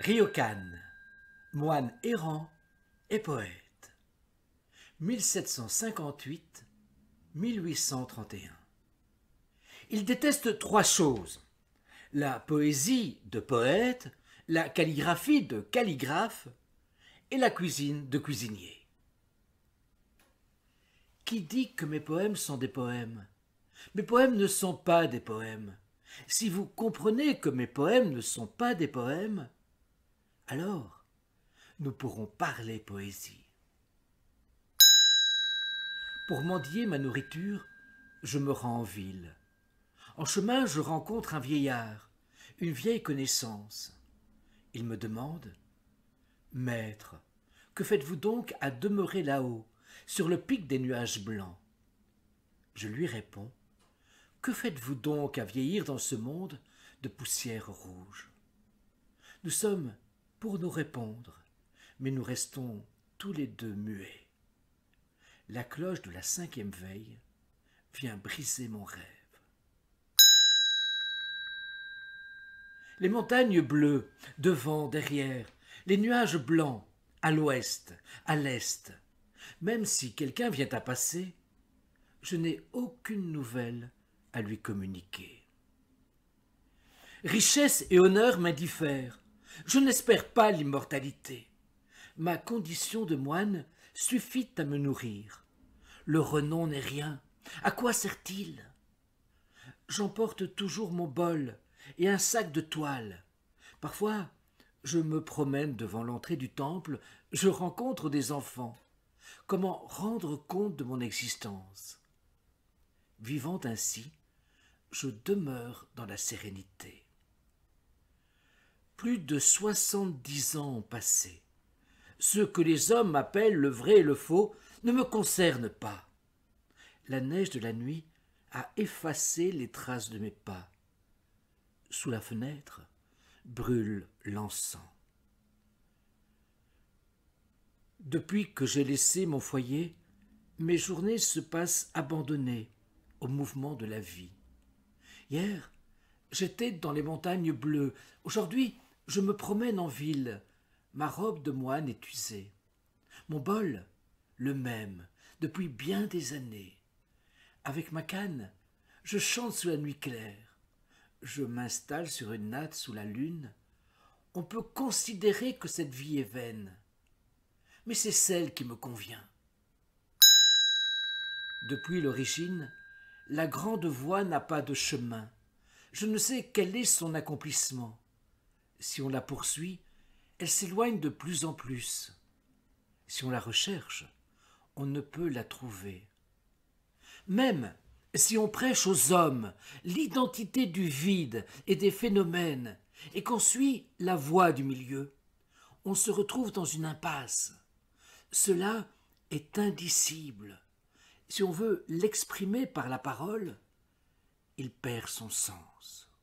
Ryokan, moine errant et poète. 1758-1831. Il déteste trois choses. La poésie de poète, la calligraphie de calligraphe et la cuisine de cuisinier. Qui dit que mes poèmes sont des poèmes Mes poèmes ne sont pas des poèmes. Si vous comprenez que mes poèmes ne sont pas des poèmes, alors, nous pourrons parler poésie. Pour mendier ma nourriture, je me rends en ville. En chemin, je rencontre un vieillard, une vieille connaissance. Il me demande Maître, que faites-vous donc à demeurer là-haut, sur le pic des nuages blancs Je lui réponds Que faites-vous donc à vieillir dans ce monde de poussière rouge Nous sommes pour nous répondre, mais nous restons tous les deux muets. La cloche de la cinquième veille vient briser mon rêve. Les montagnes bleues, devant, derrière, les nuages blancs, à l'ouest, à l'est. Même si quelqu'un vient à passer, je n'ai aucune nouvelle à lui communiquer. Richesse et honneur m'indiffèrent. Je n'espère pas l'immortalité. Ma condition de moine suffit à me nourrir. Le renom n'est rien. À quoi sert-il J'emporte toujours mon bol et un sac de toile. Parfois, je me promène devant l'entrée du temple, je rencontre des enfants. Comment rendre compte de mon existence Vivant ainsi, je demeure dans la sérénité. Plus de soixante-dix ans ont passé. Ce que les hommes appellent le vrai et le faux ne me concerne pas. La neige de la nuit a effacé les traces de mes pas. Sous la fenêtre brûle l'encens. Depuis que j'ai laissé mon foyer, mes journées se passent abandonnées au mouvement de la vie. Hier, j'étais dans les montagnes bleues. Aujourd'hui, je me promène en ville, ma robe de moine est usée. Mon bol, le même, depuis bien des années. Avec ma canne, je chante sous la nuit claire. Je m'installe sur une natte sous la lune. On peut considérer que cette vie est vaine. Mais c'est celle qui me convient. Depuis l'origine, la grande voie n'a pas de chemin. Je ne sais quel est son accomplissement si on la poursuit, elle s'éloigne de plus en plus. Si on la recherche, on ne peut la trouver. Même si on prêche aux hommes l'identité du vide et des phénomènes, et qu'on suit la voie du milieu, on se retrouve dans une impasse. Cela est indicible. Si on veut l'exprimer par la parole, il perd son sens.